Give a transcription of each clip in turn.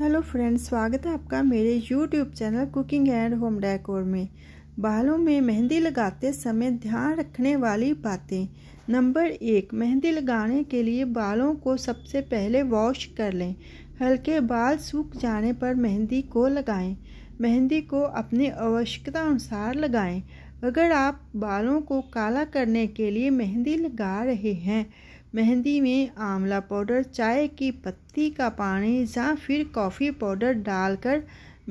Hello friends स्वागत है आपका मेरे YouTube channel cooking and home decor में बालों में मेहंदी लगाते समय ध्यान रखने वाली बातें नंबर एक मेहंदी लगाने के लिए बालों को सबसे पहले वॉश कर लें हल्के बाल सूख जाने पर मेहंदी को लगाएं मेहंदी को अपनी आवश्यकता अनुसार लगाएं अगर आप बालों को काला करने के लिए मेहंदी लगा रहे हैं मेहंदी में आंवला पाउडर चाय की पत्ती का पानी या फिर कॉफ़ी पाउडर डालकर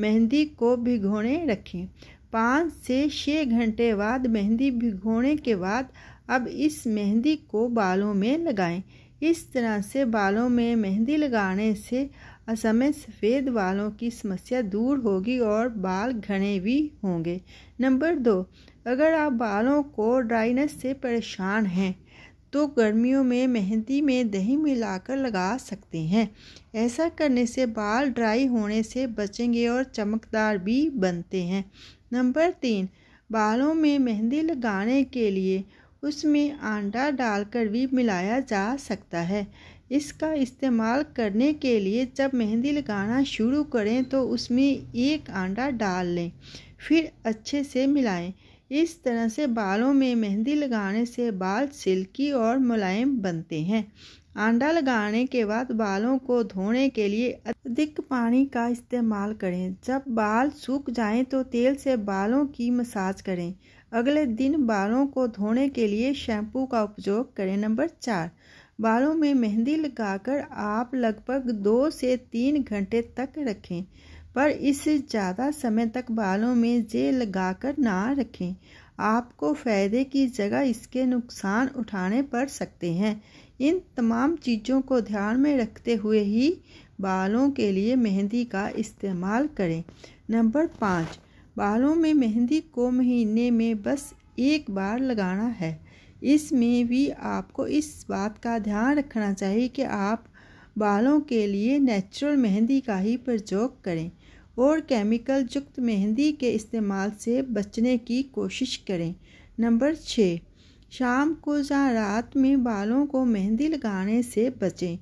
मेहंदी को भिगोने रखें पाँच से छः घंटे बाद मेहंदी भिगोने के बाद अब इस मेहंदी को बालों में लगाएं इस तरह से बालों में मेहंदी लगाने से असमय सफ़ेद बालों की समस्या दूर होगी और बाल घने भी होंगे नंबर दो अगर आप बालों को ड्राइनेस से परेशान हैं तो गर्मियों में मेहंदी में दही मिलाकर लगा सकते हैं ऐसा करने से बाल ड्राई होने से बचेंगे और चमकदार भी बनते हैं नंबर तीन बालों में मेहंदी लगाने के लिए उसमें आंडा डालकर भी मिलाया जा सकता है इसका इस्तेमाल करने के लिए जब मेहंदी लगाना शुरू करें तो उसमें एक आंडा डाल लें फिर अच्छे से मिलाएं इस तरह से बालों में मेहंदी लगाने से बाल सिल्की और मुलायम बनते हैं आंडा लगाने के बाद बालों को धोने के लिए अधिक पानी का इस्तेमाल करें जब बाल सूख जाएं तो तेल से बालों की मसाज करें अगले दिन बालों को धोने के लिए शैम्पू का उपयोग करें नंबर चार बालों में मेहंदी लगाकर आप लगभग दो से तीन घंटे तक रखें पर इसे ज़्यादा समय तक बालों में जेल लगाकर ना रखें आपको फ़ायदे की जगह इसके नुकसान उठाने पड़ सकते हैं इन तमाम चीज़ों को ध्यान में रखते हुए ही बालों के लिए मेहंदी का इस्तेमाल करें नंबर पाँच बालों में मेहंदी को महीने में बस एक बार लगाना है इसमें भी आपको इस बात का ध्यान रखना चाहिए कि आप बालों के लिए नेचुरल मेहंदी का ही प्रयोग करें और केमिकल युक्त मेहंदी के इस्तेमाल से बचने की कोशिश करें नंबर छः शाम को या रात में बालों को मेहंदी लगाने से बचें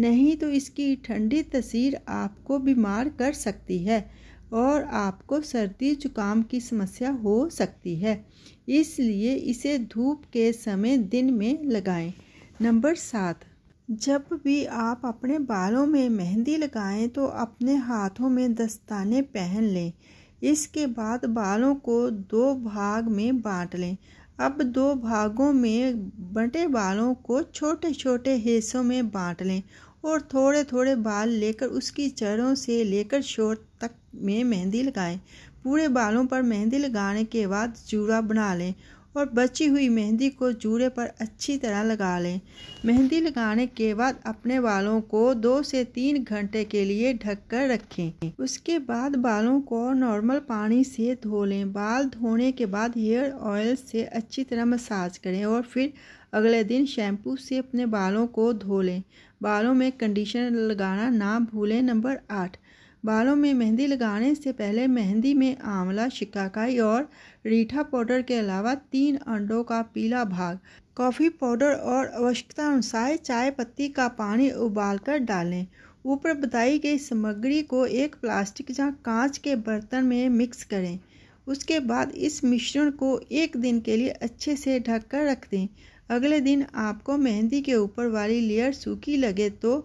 नहीं तो इसकी ठंडी तस्वीर आपको बीमार कर सकती है और आपको सर्दी जुकाम की समस्या हो सकती है इसलिए इसे धूप के समय दिन में लगाएं नंबर सात जब भी आप अपने बालों में मेहंदी लगाएं तो अपने हाथों में दस्ताने पहन लें इसके बाद बालों को दो भाग में बांट लें अब दो भागों में बंटे बालों को छोटे छोटे हिस्सों में बांट लें और थोड़े थोड़े बाल लेकर उसकी जड़ों से लेकर शोर तक में मेहंदी लगाएं पूरे बालों पर मेहंदी लगाने के बाद जूड़ा बना लें और बची हुई मेहंदी को जूड़े पर अच्छी तरह लगा लें मेहंदी लगाने के बाद अपने बालों को दो से तीन घंटे के लिए ढक कर रखें उसके बाद बालों को नॉर्मल पानी से धो लें बाल धोने के बाद हेयर ऑयल से अच्छी तरह मसाज करें और फिर अगले दिन शैम्पू से अपने बालों को धो लें बालों में कंडीशनर लगाना ना भूलें नंबर आठ बालों में मेहंदी लगाने से पहले मेहंदी में आंवला शिकाकाई और रीठा पाउडर के अलावा तीन अंडों का पीला भाग कॉफ़ी पाउडर और आवश्यकता अनुसार चाय पत्ती का पानी उबालकर डालें ऊपर बताई गई सामग्री को एक प्लास्टिक या कांच के बर्तन में मिक्स करें उसके बाद इस मिश्रण को एक दिन के लिए अच्छे से ढक कर रख दें अगले दिन आपको मेहंदी के ऊपर वाली लेयर सूखी लगे तो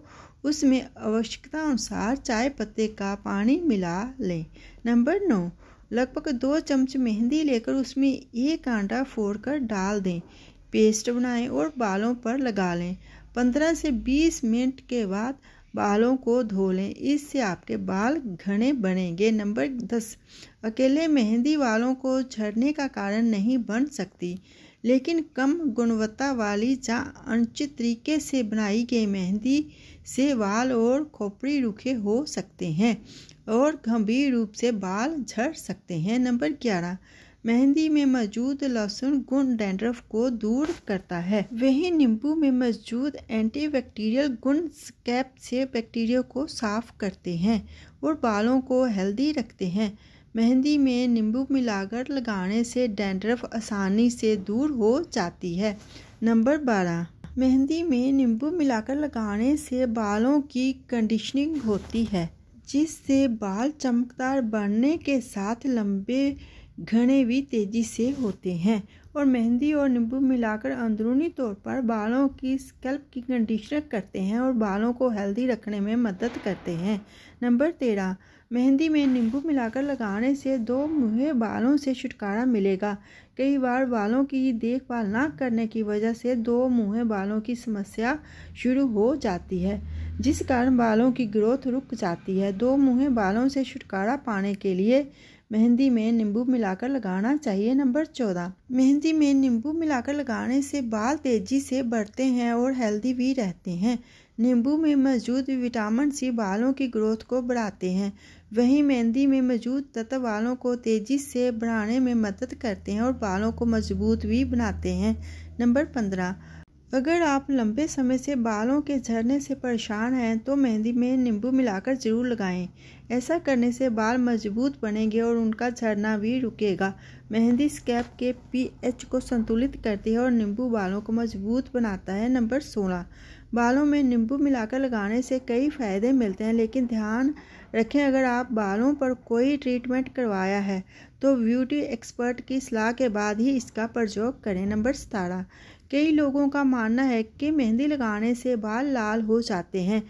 उसमें आवश्यकता अनुसार चाय पत्ते का पानी मिला लें नंबर नौ लगभग दो चम्मच मेहंदी लेकर उसमें एक आंटा फोड़ कर डाल दें पेस्ट बनाएं और बालों पर लगा लें पंद्रह से बीस मिनट के बाद बालों को धो लें इससे आपके बाल घने बनेंगे नंबर दस अकेले मेहंदी वालों को झड़ने का कारण नहीं बन सकती लेकिन कम गुणवत्ता वाली जहाँ अनुचित तरीके से बनाई गई मेहंदी से बाल और खोपड़ी रूखे हो सकते हैं और गंभीर रूप से बाल झड़ सकते हैं नंबर ग्यारह मेहंदी में मौजूद लहसुन गुण डेंड्रफ को दूर करता है वहीं नींबू में मौजूद एंटीबैक्टीरियल गुण स्कैप से बैक्टीरिया को साफ करते हैं और बालों को हेल्दी रखते हैं मेहंदी में नींबू मिलाकर लगाने से डेंड्रफ आसानी से दूर हो जाती है नंबर बारह मेहंदी में नींबू मिलाकर लगाने से बालों की कंडीशनिंग होती है जिससे बाल चमकदार बढ़ने के साथ लंबे घने भी तेज़ी से होते हैं और मेहंदी और नींबू मिलाकर अंदरूनी तौर पर बालों की स्कैल्प की कंडीशनर करते हैं और बालों को हेल्दी रखने में मदद करते हैं नंबर तेरह मेहंदी में नींबू मिलाकर लगाने से दो मुहे बालों से छुटकारा मिलेगा कई बार बालों की देखभाल ना करने की वजह से दो मुहे बालों की समस्या शुरू हो जाती है जिस कारण बालों की ग्रोथ रुक जाती है दो मुहे बालों से छुटकारा पाने के लिए मेहंदी में नींबू मिलाकर लगाना चाहिए नंबर चौदह मेहंदी में नींबू मिलाकर लगाने से बाल तेजी से बढ़ते हैं और हेल्दी भी रहते हैं नींबू में मौजूद विटामिन सी बालों की ग्रोथ को बढ़ाते हैं वहीं मेहंदी में मौजूद तत्व बालों को तेज़ी से बढ़ाने में मदद करते हैं और बालों को मजबूत भी बनाते हैं नंबर पंद्रह अगर आप लंबे समय से बालों के झड़ने से परेशान हैं तो मेहंदी में नींबू मिलाकर ज़रूर लगाएं। ऐसा करने से बाल मजबूत बनेंगे और उनका झड़ना भी रुकेगा मेहंदी स्कैप के पीएच को संतुलित करती है और नींबू बालों को मजबूत बनाता है नंबर सोलह बालों में नींबू मिलाकर लगाने से कई फ़ायदे मिलते हैं लेकिन ध्यान रखें अगर आप बालों पर कोई ट्रीटमेंट करवाया है तो ब्यूटी एक्सपर्ट की सलाह के बाद ही इसका प्रयोग करें नंबर सतारह कई लोगों का मानना है कि मेहंदी लगाने से बाल लाल हो जाते हैं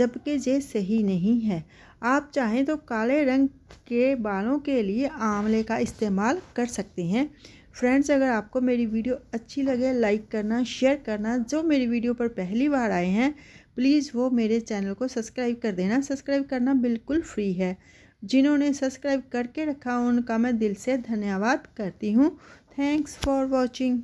जबकि ये सही नहीं है आप चाहें तो काले रंग के बालों के लिए आंवले का इस्तेमाल कर सकते हैं फ्रेंड्स अगर आपको मेरी वीडियो अच्छी लगे लाइक करना शेयर करना जो मेरी वीडियो पर पहली बार आए हैं प्लीज़ वो मेरे चैनल को सब्सक्राइब कर देना सब्सक्राइब करना बिल्कुल फ्री है जिन्होंने सब्सक्राइब करके रखा उनका मैं दिल से धन्यवाद करती हूँ थैंक्स फॉर वॉचिंग